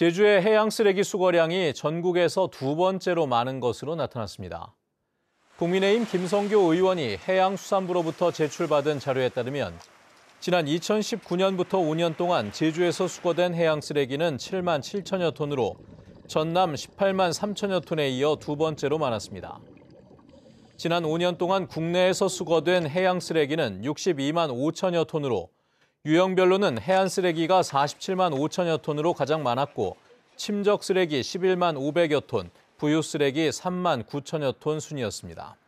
제주의 해양 쓰레기 수거량이 전국에서 두 번째로 많은 것으로 나타났습니다. 국민의힘 김성교 의원이 해양수산부로부터 제출받은 자료에 따르면 지난 2019년부터 5년 동안 제주에서 수거된 해양 쓰레기는 7만 7천여 톤으로 전남 18만 3천여 톤에 이어 두 번째로 많았습니다. 지난 5년 동안 국내에서 수거된 해양 쓰레기는 62만 5천여 톤으로 유형별로는 해안 쓰레기가 47만 5천여 톤으로 가장 많았고 침적 쓰레기 11만 500여 톤, 부유 쓰레기 3만 9천여 톤 순이었습니다.